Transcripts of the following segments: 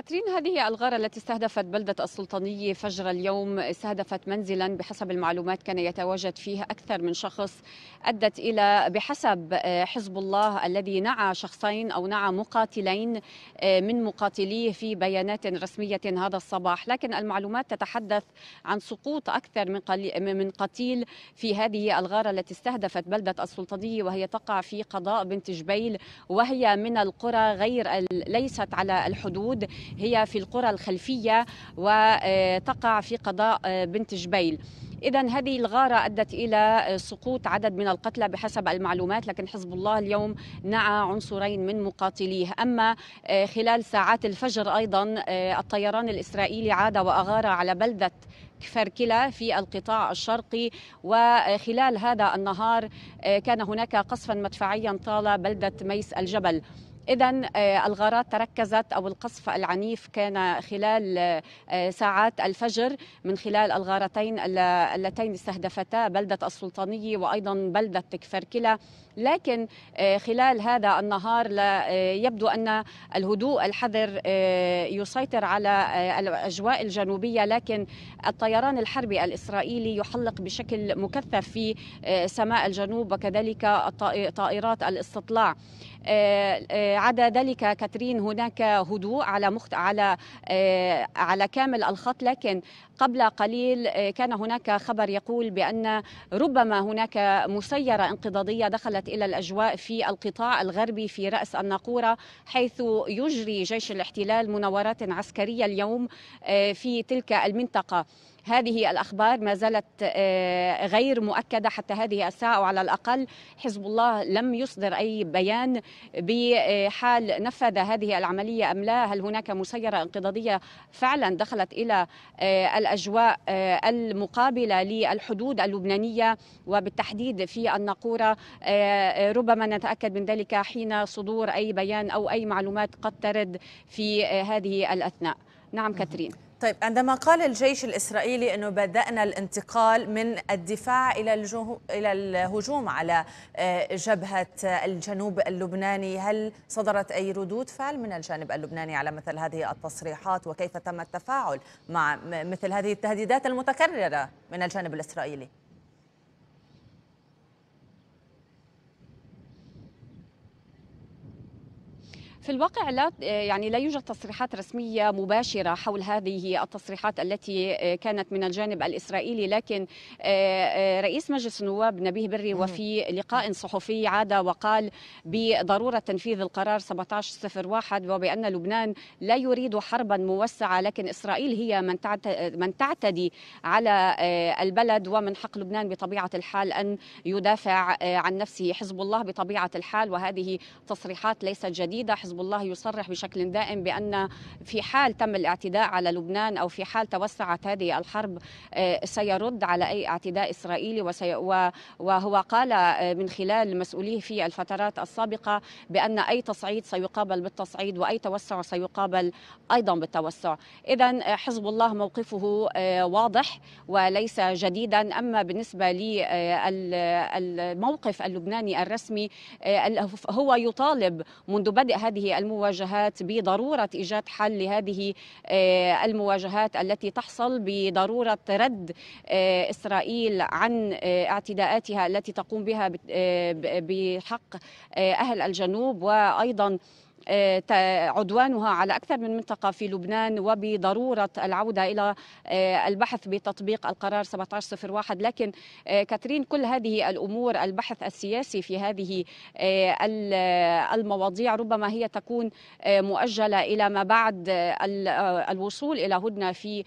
كاترين هذه الغارة التي استهدفت بلدة السلطانية فجر اليوم استهدفت منزلا بحسب المعلومات كان يتواجد فيه أكثر من شخص أدت إلى بحسب آه، حزب الله الذي نعى شخصين أو نعى مقاتلين آه، من مقاتليه في بيانات رسمية هذا الصباح لكن المعلومات تتحدث عن سقوط أكثر من, من قتيل في هذه الغارة التي استهدفت بلدة السلطانية وهي تقع في قضاء بنت جبيل وهي من القرى غير ليست على الحدود هي في القرى الخلفية وتقع في قضاء آه، بنت جبيل إذا هذه الغارة أدت إلى آه، سقوط عدد من القتلى بحسب المعلومات لكن حزب الله اليوم نعى عنصرين من مقاتليه أما آه، خلال ساعات الفجر أيضا الطيران الإسرائيلي عاد وأغار على بلدة كفركلا في القطاع الشرقي وخلال هذا النهار كان هناك قصفا مدفعيا طال بلدة ميس الجبل إذا آه، الغارات تركزت أو القصف العنيف كان خلال آه، ساعات الفجر من خلال الغارتين اللتين استهدفتا بلدة السلطانية وأيضا بلدة تكفركلة لكن آه، خلال هذا النهار يبدو أن الهدوء الحذر يسيطر على الأجواء الجنوبية لكن الطيران الحربي الإسرائيلي يحلق بشكل مكثف في سماء الجنوب وكذلك طائرات الاستطلاع عدا ذلك كاترين هناك هدوء على مخت... على آه، على كامل الخط لكن قبل قليل آه، كان هناك خبر يقول بأن ربما هناك مسيرة انقضاضية دخلت إلى الأجواء في القطاع الغربي في رأس الناقورة حيث يجري جيش الاحتلال مناورات عسكرية اليوم آه، في تلك المنطقة هذه الأخبار ما زالت آه، غير مؤكدة حتى هذه الساعة وعلى الأقل حزب الله لم يصدر أي بيان بحال نفذ هذه العملية أم لا هل هناك مسيرة انقضاضية فعلا دخلت إلى الأجواء آه، المقابلة للحدود اللبنانية وبالتحديد في الناقورة آه، آه، ربما نتأكد من ذلك حين صدور أي بيان أو أي معلومات قد ترد في هذه الأثناء نعم كاترين طيب عندما قال الجيش الاسرائيلي انه بدانا الانتقال من الدفاع الى الى الهجوم على آه، جبهه الجنوب اللبناني، هل صدرت اي ردود فعل من الجانب اللبناني على مثل هذه التصريحات وكيف تم التفاعل مع مثل هذه التهديدات المتكرره من الجانب الاسرائيلي؟ في الواقع لا يعني لا يوجد تصريحات رسميه مباشره حول هذه التصريحات التي آه، كانت من الجانب الاسرائيلي لكن آه، آه، رئيس مجلس النواب نبيه بري وفي لقاء صحفي عاد وقال بضروره تنفيذ القرار 1701 وبان لبنان لا يريد حربا موسعه لكن اسرائيل هي من من تعتدي على البلد ومن حق لبنان بطبيعه الحال ان يدافع عن نفسه حزب الله بطبيعه الحال وهذه تصريحات ليست جديده حزب حزب الله يصرح بشكل دائم بأن في حال تم الاعتداء على لبنان أو في حال توسعت هذه الحرب آه، سيرد على أي اعتداء إسرائيلي وهو قال آه، من خلال مسؤوليه في الفترات السابقة بأن أي تصعيد سيقابل بالتصعيد وأي توسع سيقابل أيضا بالتوسع إذا آه، حزب الله موقفه واضح وليس جديدا أما بالنسبة للموقف اللبناني الرسمي هو يطالب منذ بدء هذه المواجهات بضروره ايجاد حل لهذه آه، المواجهات التي تحصل بضروره رد آه، اسرائيل عن آه، اعتداءاتها التي تقوم بها بحق اهل الجنوب وايضا عدوانها على أكثر من منطقة في لبنان وبضرورة العودة إلى آه، البحث بتطبيق القرار 1701 لكن آه، كاترين كل هذه الأمور البحث السياسي في هذه آه، المواضيع ربما هي تكون مؤجلة إلى ما بعد الوصول إلى هدنة في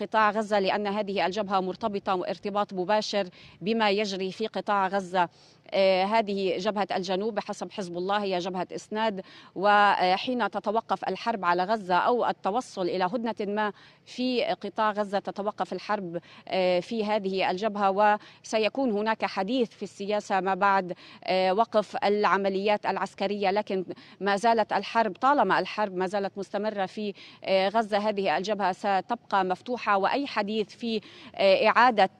قطاع غزة لأن هذه الجبهة مرتبطة ارتباط مباشر بما يجري في قطاع غزة هذه جبهة الجنوب بحسب حزب الله هي جبهة إسناد و وحين تتوقف الحرب على غزة أو التوصل إلى هدنة ما في قطاع غزة تتوقف الحرب آه، في هذه الجبهة وسيكون هناك حديث في السياسة ما بعد آه، وقف العمليات العسكرية لكن ما زالت الحرب طالما الحرب ما زالت مستمرة في آه، غزة هذه الجبهة ستبقى مفتوحة وأي حديث في إعادة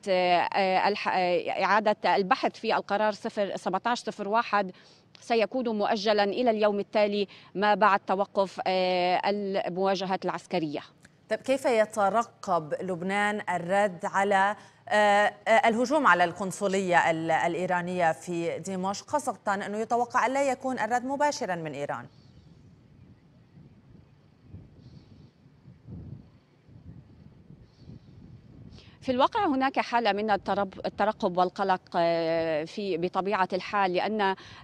إعادة البحث في القرار 1701 سيكون مؤجلا إلى اليوم التالي ما بعد توقف آه، المواجهات العسكرية طيب كيف يترقب لبنان الرد على آه، آه، الهجوم على القنصلية الإيرانية في دمشق خاصة أنه يتوقع أن لا يكون الرد مباشرا من إيران؟ في الواقع هناك حالة من الترقب والقلق آه، في بطبيعة الحال لأن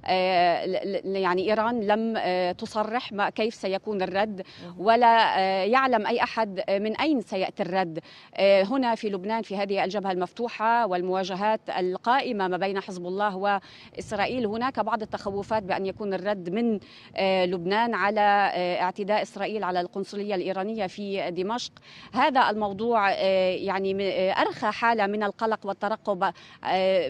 آه، يعني إيران لم آه، تصرح ما كيف سيكون الرد ولا يعلم أي أحد من أين سيأتي الرد هنا في لبنان في هذه الجبهة المفتوحة والمواجهات القائمة ما بين حزب الله وإسرائيل هناك بعض التخوفات بأن يكون الرد من لبنان على اعتداء إسرائيل على القنصلية الإيرانية في دمشق هذا الموضوع يعني ارخى حاله من القلق والترقب آه،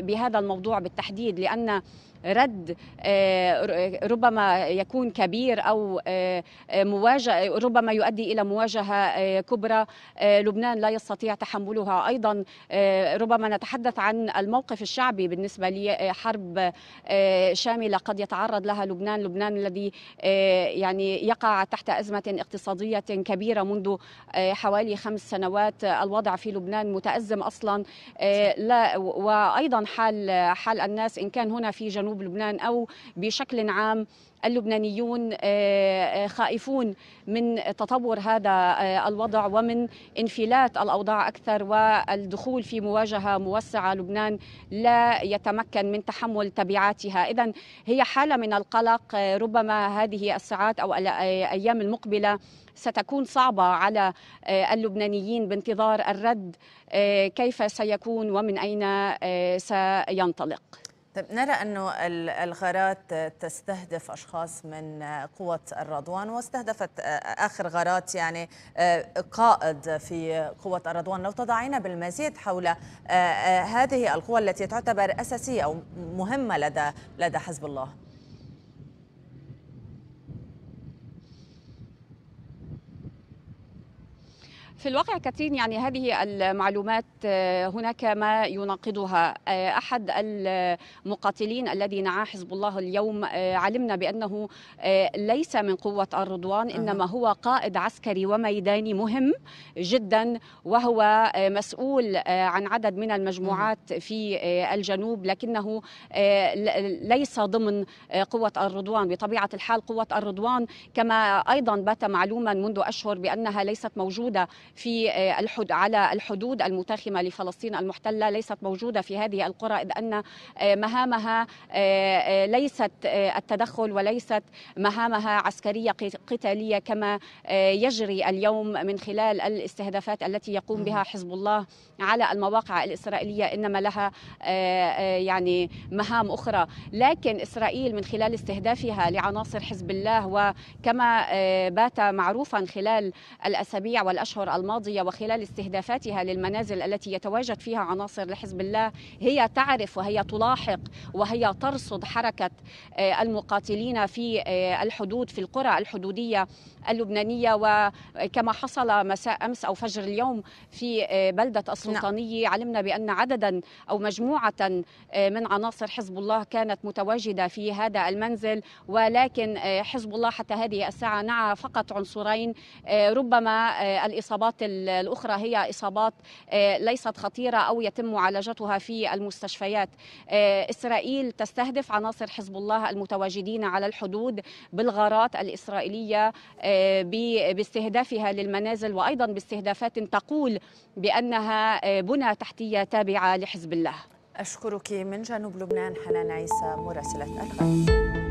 بهذا الموضوع بالتحديد لان رد آه، ربما يكون كبير او آه، آه، مواجهه ربما يؤدي الى مواجهه كبرى لبنان لا يستطيع تحملها ايضا ربما نتحدث عن الموقف الشعبي بالنسبه لحرب شامله قد يتعرض لها لبنان لبنان الذي يعني يقع تحت ازمه اقتصاديه كبيره منذ حوالي خمس سنوات الوضع في لبنان متازم اصلا لا وايضا حال حال الناس ان كان هنا في جنوب جنوب لبنان أو بشكل عام اللبنانيون آه، آه، خائفون من تطور هذا آه، الوضع ومن انفلات الاوضاع اكثر والدخول في مواجهه موسعه لبنان لا يتمكن من تحمل تبعاتها، اذا هي حاله من القلق ربما هذه الساعات او الايام المقبله ستكون صعبه على اللبنانيين بانتظار الرد كيف سيكون ومن اين سينطلق. طيب نرى أن الغارات تستهدف أشخاص من قوة الرضوان واستهدفت آخر غارات يعني آه، قائد في قوة الرضوان لو تضعينا بالمزيد حول آه، آه، هذه القوة التي تعتبر أساسية أو مهمة لدى لدى حزب الله في الواقع كاتين يعني هذه المعلومات آه، هناك ما يناقضها آه، احد المقاتلين الذي نعاه حزب الله اليوم آه، علمنا بانه ليس من قوه الرضوان انما هو قائد عسكري وميداني مهم جدا وهو مسؤول عن عدد من المجموعات في الجنوب لكنه ليس ضمن قوه الرضوان بطبيعه الحال قوه الرضوان كما ايضا بات معلوما منذ اشهر بانها ليست موجوده في آه، الحد على الحدود المتاخمه لفلسطين المحتله ليست موجوده في هذه القرى اذ ان آه، مهامها آه، ليست التدخل وليست مهامها عسكريه قتاليه كما يجري اليوم من خلال الاستهدافات التي يقوم بها حزب الله على المواقع الاسرائيليه انما لها يعني مهام اخرى لكن اسرائيل من خلال استهدافها لعناصر حزب الله وكما بات معروفا خلال الاسابيع والاشهر الماضية وخلال استهدافاتها للمنازل التي يتواجد فيها عناصر لحزب الله هي تعرف وهي تلاحق وهي ترصد حركة آه، المقاتلين في آه، الحدود في القرى الحدودية اللبنانية وكما حصل مساء أمس أو فجر اليوم في آه، بلدة السلطانية نعم. علمنا بأن عددا أو مجموعة من عناصر حزب الله كانت متواجدة في هذا المنزل ولكن حزب الله حتى هذه الساعة نعى فقط عنصرين ربما الإصابات الإصابات الأخرى هي إصابات آه، ليست خطيرة أو يتم معالجتها في المستشفيات آه، إسرائيل تستهدف عناصر حزب الله المتواجدين على الحدود بالغارات الإسرائيلية آه، باستهدافها للمنازل وأيضا باستهدافات تقول بأنها بنى تحتية تابعة لحزب الله أشكرك من جنوب لبنان حنان عيسى مراسلة الغد